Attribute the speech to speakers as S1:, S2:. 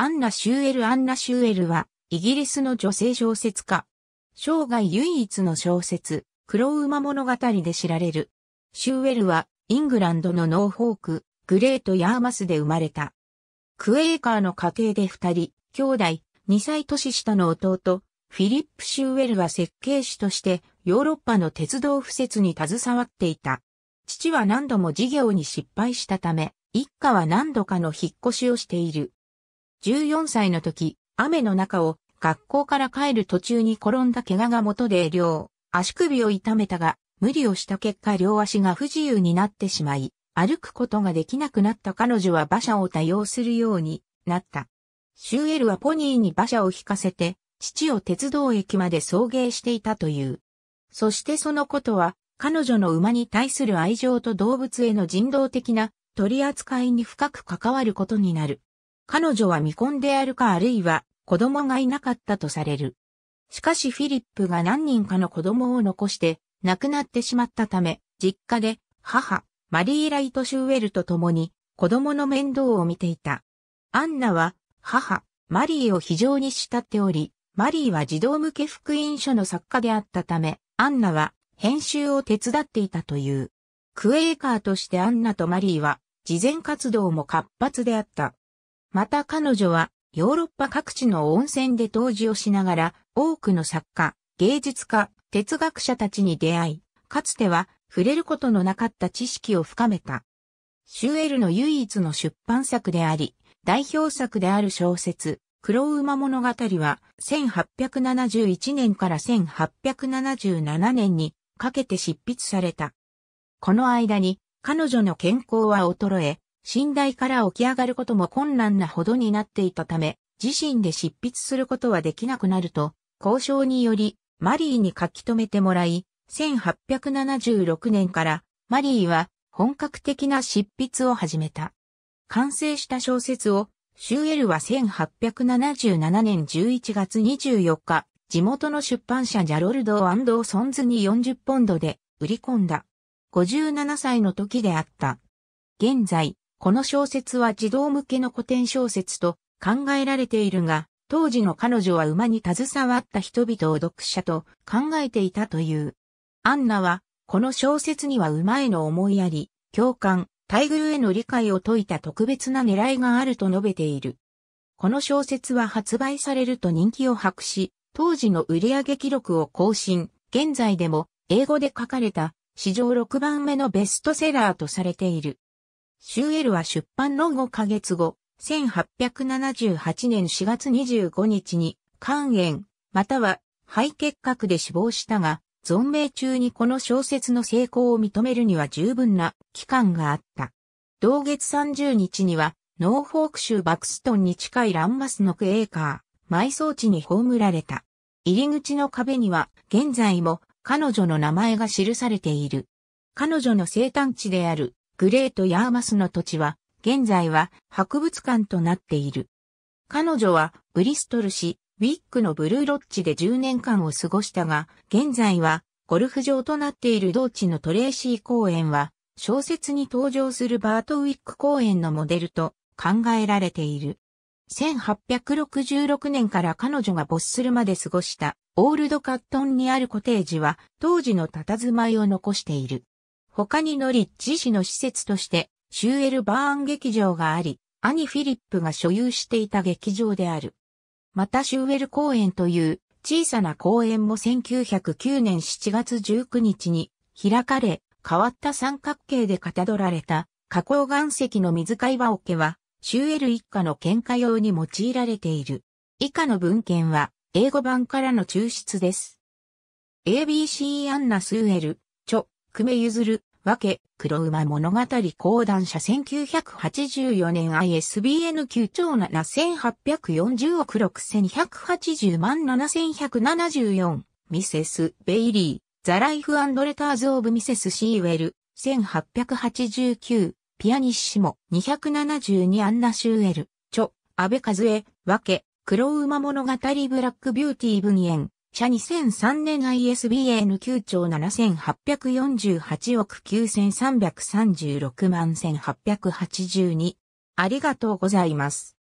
S1: アンナ・シューエル・アンナ・シューエルは、イギリスの女性小説家。生涯唯一の小説、黒馬物語で知られる。シューエルは、イングランドのノーホーク、グレート・ヤーマスで生まれた。クエーカーの家庭で二人、兄弟、二歳年下の弟、フィリップ・シューエルは設計士としてヨーロッパの鉄道敷設に携わっていた。父は何度も事業に失敗したため、一家は何度かの引っ越しをしている。14歳の時、雨の中を学校から帰る途中に転んだ怪我が元で両足首を痛めたが、無理をした結果両足が不自由になってしまい、歩くことができなくなった彼女は馬車を多用するようになった。シューエルはポニーに馬車を引かせて、父を鉄道駅まで送迎していたという。そしてそのことは、彼女の馬に対する愛情と動物への人道的な取り扱いに深く関わることになる。彼女は未婚であるかあるいは子供がいなかったとされる。しかしフィリップが何人かの子供を残して亡くなってしまったため、実家で母、マリー・ライト・シュウエルと共に子供の面倒を見ていた。アンナは母、マリーを非常に慕っており、マリーは児童向け福音書の作家であったため、アンナは編集を手伝っていたという。クエーカーとしてアンナとマリーは慈善活動も活発であった。また彼女はヨーロッパ各地の温泉で湯治をしながら多くの作家、芸術家、哲学者たちに出会い、かつては触れることのなかった知識を深めた。シュエルの唯一の出版作であり、代表作である小説、黒馬物語は1871年から1877年にかけて執筆された。この間に彼女の健康は衰え、寝台から起き上がることも困難なほどになっていたため、自身で執筆することはできなくなると、交渉により、マリーに書き留めてもらい、1876年からマリーは本格的な執筆を始めた。完成した小説を、シューエルは1877年11月24日、地元の出版社ジャロルド・アンド・ソンズに40ポンドで売り込んだ。57歳の時であった。現在、この小説は児童向けの古典小説と考えられているが、当時の彼女は馬に携わった人々を読者と考えていたという。アンナは、この小説には馬への思いやり、共感、待遇への理解を説いた特別な狙いがあると述べている。この小説は発売されると人気を博し、当時の売上記録を更新、現在でも英語で書かれた史上6番目のベストセラーとされている。シューエルは出版の5ヶ月後、1878年4月25日に肝炎、または肺結核で死亡したが、存命中にこの小説の成功を認めるには十分な期間があった。同月30日には、ノーフォーク州バクストンに近いランマスのクエーカー、埋葬地に葬られた。入り口の壁には、現在も彼女の名前が記されている。彼女の生誕地であるグレート・ヤーマスの土地は、現在は博物館となっている。彼女はブリストル市ウィックのブルーロッジで10年間を過ごしたが、現在はゴルフ場となっている同地のトレーシー公園は、小説に登場するバートウィック公園のモデルと考えられている。1866年から彼女が没するまで過ごしたオールドカットンにあるコテージは当時の佇まいを残している。他にノリッジ市の施設として、シューエルバーン劇場があり、兄フィリップが所有していた劇場である。またシューエル公園という小さな公園も1909年7月19日に開かれ、変わった三角形でかたどられた花崗岩石の水貝輪桶は、シューエル一家の喧嘩用に用いられている。以下の文献は、英語版からの抽出です。ABC アンナ・スーエル、著、久米譲る、わけ、黒馬物語講談社1984年 ISBN 9兆7840億6180万7174。ミセス・ベイリー、ザ・ライフ・アンド・レターズ・オブ・ミセス・シーウェル、1889、ピアニッシモ、272アンナ・シューエル、チア安倍和恵、わけ、黒馬物語ブラック・ビューティー・エン。社2003年 ISBN 9兆7848億9336万1882。ありがとうございます。